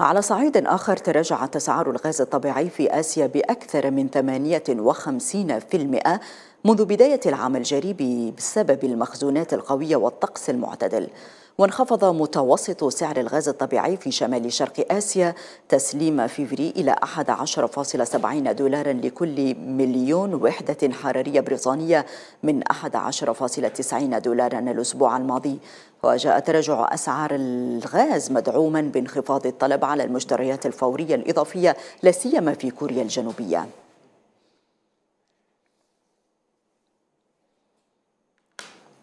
على صعيد آخر تراجع أسعار الغاز الطبيعي في آسيا بأكثر من 58% منذ بداية العام الجاري بسبب المخزونات القوية والطقس المعتدل وانخفض متوسط سعر الغاز الطبيعي في شمال شرق آسيا تسليم فيفري إلى 11.70 دولارا لكل مليون وحدة حرارية بريطانية من 11.90 دولارا الأسبوع الماضي وجاء تراجع أسعار الغاز مدعوما بانخفاض الطلب على المشتريات الفورية الإضافية لا سيما في كوريا الجنوبية